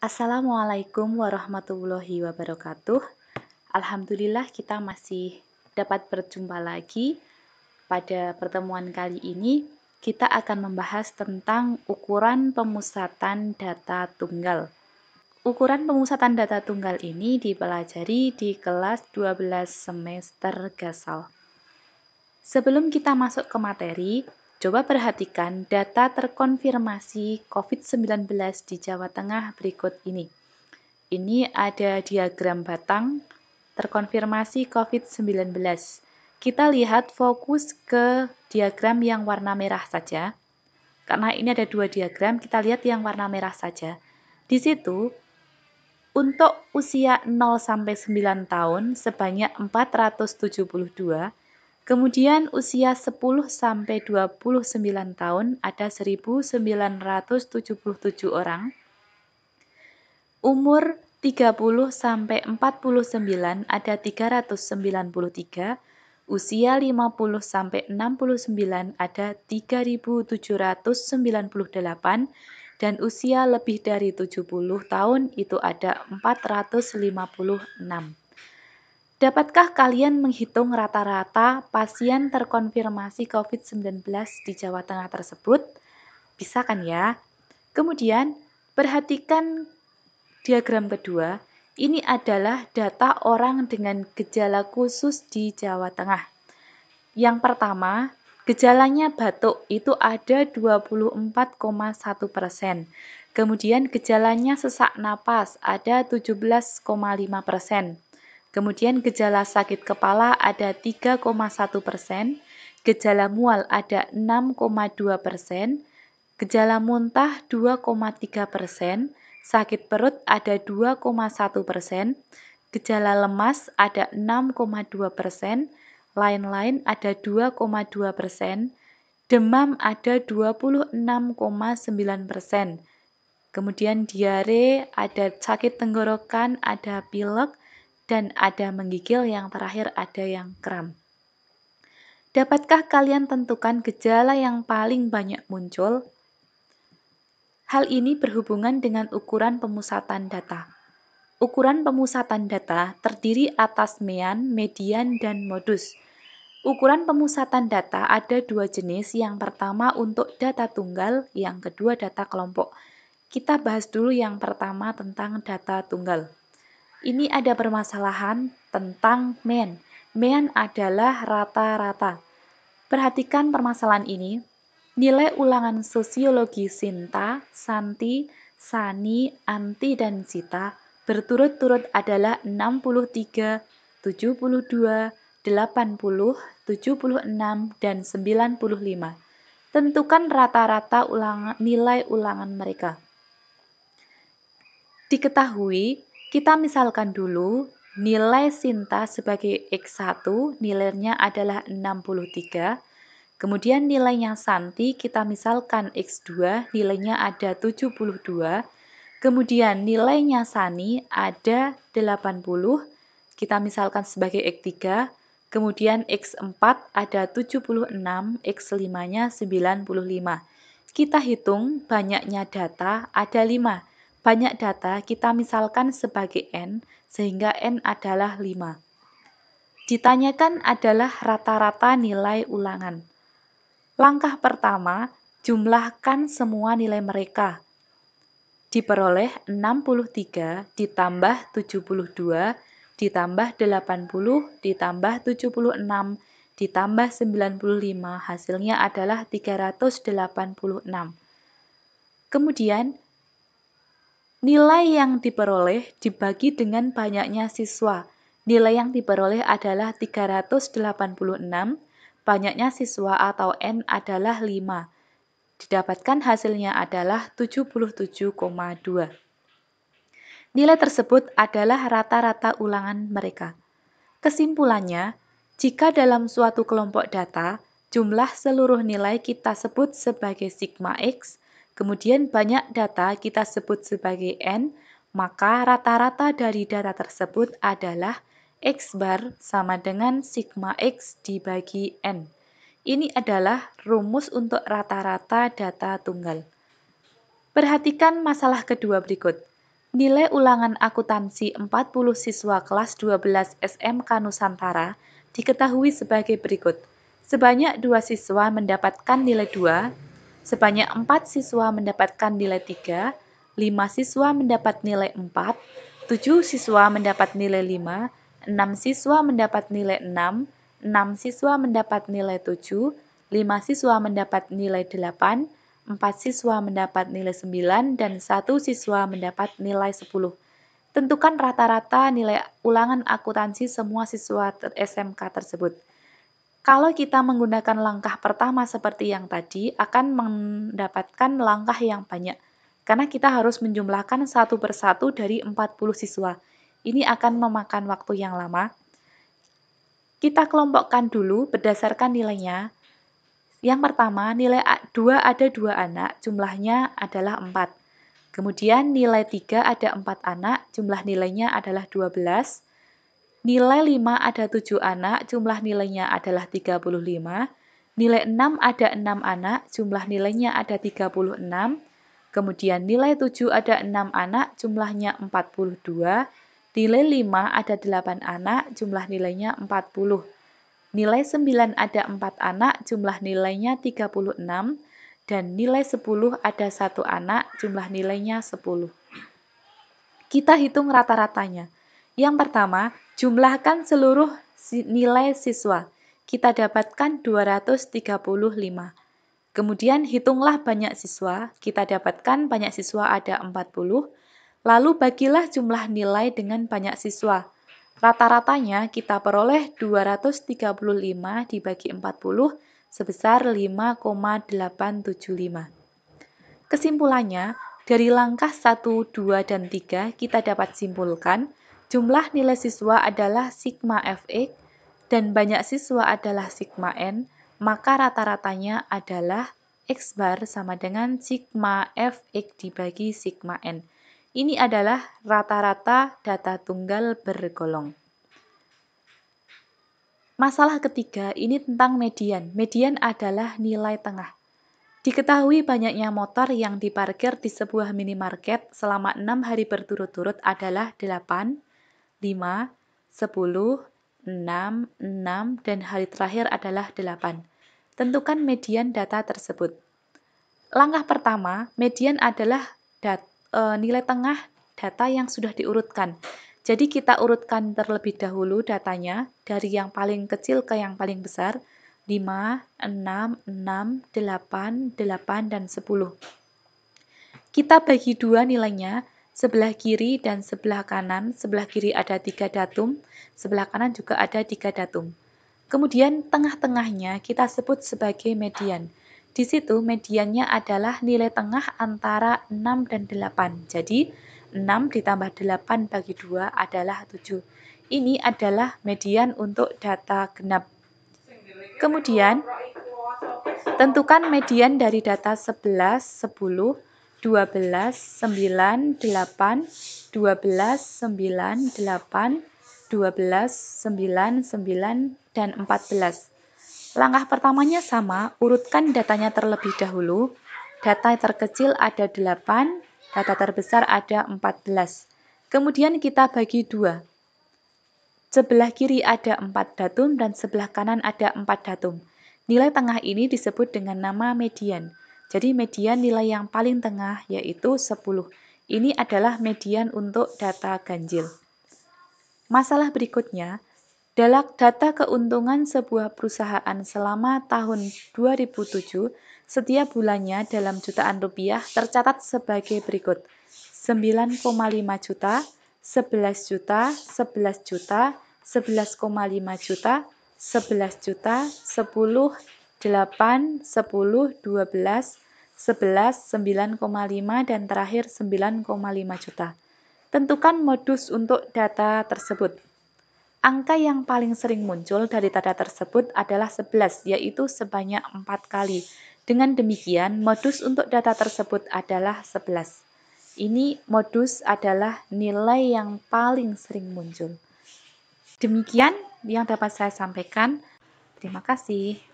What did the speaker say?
Assalamualaikum warahmatullahi wabarakatuh. Alhamdulillah kita masih dapat berjumpa lagi. Pada pertemuan kali ini kita akan membahas tentang ukuran pemusatan data tunggal. Ukuran pemusatan data tunggal ini dipelajari di kelas 12 semester Gasal. Sebelum kita masuk ke materi, Coba perhatikan data terkonfirmasi COVID-19 di Jawa Tengah berikut ini. Ini ada diagram batang terkonfirmasi COVID-19. Kita lihat fokus ke diagram yang warna merah saja. Karena ini ada dua diagram, kita lihat yang warna merah saja. Di situ, untuk usia 0 9 tahun sebanyak 472, Kemudian usia 10 sampai 29 tahun ada 1977 orang. Umur 30 sampai 49 ada 393. Usia 50 sampai 69 ada 3798 dan usia lebih dari 70 tahun itu ada 456. Dapatkah kalian menghitung rata-rata pasien terkonfirmasi COVID-19 di Jawa Tengah tersebut? Bisa kan ya? Kemudian, perhatikan diagram kedua. Ini adalah data orang dengan gejala khusus di Jawa Tengah. Yang pertama, gejalanya batuk itu ada 24,1 Kemudian gejalanya sesak napas ada 17,5 Kemudian gejala sakit kepala ada 3,1 persen, gejala mual ada 6,2 persen, gejala muntah 2,3 persen, sakit perut ada 2,1 persen, gejala lemas ada 6,2 persen, lain-lain ada 2,2 persen, demam ada 26,9 persen, kemudian diare, ada sakit tenggorokan, ada pilek, dan ada menggigil yang terakhir ada yang kram. Dapatkah kalian tentukan gejala yang paling banyak muncul? Hal ini berhubungan dengan ukuran pemusatan data. Ukuran pemusatan data terdiri atas mean, median, dan modus. Ukuran pemusatan data ada dua jenis, yang pertama untuk data tunggal, yang kedua data kelompok. Kita bahas dulu yang pertama tentang data tunggal ini ada permasalahan tentang mean. Mean adalah rata-rata. Perhatikan permasalahan ini. Nilai ulangan sosiologi Sinta, Santi, Sani, Anti, dan Sita berturut-turut adalah 63, 72, 80, 76, dan 95. Tentukan rata-rata ulangan, nilai ulangan mereka. Diketahui kita misalkan dulu nilai Sinta sebagai X1 nilainya adalah 63. Kemudian nilainya Santi kita misalkan X2 nilainya ada 72. Kemudian nilainya Sani ada 80. Kita misalkan sebagai X3. Kemudian X4 ada 76, X5-nya 95. Kita hitung banyaknya data ada 5. Banyak data kita misalkan sebagai N, sehingga N adalah 5. Ditanyakan adalah rata-rata nilai ulangan. Langkah pertama, jumlahkan semua nilai mereka. Diperoleh 63 ditambah 72 ditambah 80 ditambah 76 ditambah 95 hasilnya adalah 386. Kemudian Nilai yang diperoleh dibagi dengan banyaknya siswa. Nilai yang diperoleh adalah 386, banyaknya siswa atau N adalah 5. Didapatkan hasilnya adalah 77,2. Nilai tersebut adalah rata-rata ulangan mereka. Kesimpulannya, jika dalam suatu kelompok data, jumlah seluruh nilai kita sebut sebagai sigma X, kemudian banyak data kita sebut sebagai N, maka rata-rata dari data tersebut adalah X bar sama dengan sigma X dibagi N. Ini adalah rumus untuk rata-rata data tunggal. Perhatikan masalah kedua berikut. Nilai ulangan akuntansi 40 siswa kelas 12 SMK Nusantara diketahui sebagai berikut. Sebanyak dua siswa mendapatkan nilai 2, Sebanyak 4 siswa mendapatkan nilai 3, 5 siswa mendapat nilai 4, 7 siswa mendapat nilai 5, 6 siswa mendapat nilai 6, 6 siswa mendapat nilai 7, 5 siswa mendapat nilai 8, 4 siswa mendapat nilai 9, dan 1 siswa mendapat nilai 10. Tentukan rata-rata nilai ulangan akuntansi semua siswa SMK tersebut. Kalau kita menggunakan langkah pertama seperti yang tadi, akan mendapatkan langkah yang banyak, karena kita harus menjumlahkan satu persatu dari 40 siswa. Ini akan memakan waktu yang lama. Kita kelompokkan dulu berdasarkan nilainya. Yang pertama, nilai 2 ada dua anak, jumlahnya adalah 4. Kemudian nilai 3 ada 4 anak, jumlah nilainya adalah 12. Nilai 5 ada 7 anak, jumlah nilainya adalah 35. Nilai 6 ada 6 anak, jumlah nilainya ada 36. Kemudian nilai 7 ada 6 anak, jumlahnya 42. Nilai 5 ada 8 anak, jumlah nilainya 40. Nilai 9 ada 4 anak, jumlah nilainya 36. Dan nilai 10 ada 1 anak, jumlah nilainya 10. Kita hitung rata-ratanya. Yang pertama, jumlahkan seluruh nilai siswa. Kita dapatkan 235. Kemudian hitunglah banyak siswa, kita dapatkan banyak siswa ada 40, lalu bagilah jumlah nilai dengan banyak siswa. Rata-ratanya kita peroleh 235 dibagi 40 sebesar 5,875. Kesimpulannya, dari langkah 1, 2, dan 3 kita dapat simpulkan Jumlah nilai siswa adalah sigma fx dan banyak siswa adalah sigma n, maka rata-ratanya adalah x bar sama dengan sigma fx dibagi sigma n. Ini adalah rata-rata data tunggal bergolong. Masalah ketiga ini tentang median. Median adalah nilai tengah. Diketahui banyaknya motor yang diparkir di sebuah minimarket selama enam hari berturut-turut adalah 8, 5, 10, 6, 6, dan hari terakhir adalah 8. Tentukan median data tersebut. Langkah pertama, median adalah dat, e, nilai tengah data yang sudah diurutkan. Jadi kita urutkan terlebih dahulu datanya dari yang paling kecil ke yang paling besar, 5, 6, 6, 8, 8, dan 10. Kita bagi dua nilainya, sebelah kiri dan sebelah kanan. Sebelah kiri ada tiga datum, sebelah kanan juga ada tiga datum. Kemudian tengah-tengahnya kita sebut sebagai median. Di situ mediannya adalah nilai tengah antara 6 dan 8. Jadi 6 ditambah 8 bagi 2 adalah 7. Ini adalah median untuk data genap. Kemudian tentukan median dari data 11, 10, 12, 9, 8, 12, 9, 8, 12, 9, 9 dan 14. Langkah pertamanya sama, urutkan datanya terlebih dahulu. Data terkecil ada 8, data terbesar ada 14. Kemudian kita bagi 2. Sebelah kiri ada 4 datum dan sebelah kanan ada 4 datum. Nilai tengah ini disebut dengan nama median. Jadi median nilai yang paling tengah yaitu 10. Ini adalah median untuk data ganjil. Masalah berikutnya, dalam data keuntungan sebuah perusahaan selama tahun 2007 setiap bulannya dalam jutaan rupiah tercatat sebagai berikut. 9,5 juta, 11 juta, 11 juta, 11,5 juta, 11 juta, 10, 8, 10, 12, 11, 9,5, dan terakhir 9,5 juta. Tentukan modus untuk data tersebut. Angka yang paling sering muncul dari data tersebut adalah 11, yaitu sebanyak 4 kali. Dengan demikian, modus untuk data tersebut adalah 11. Ini modus adalah nilai yang paling sering muncul. Demikian yang dapat saya sampaikan. Terima kasih.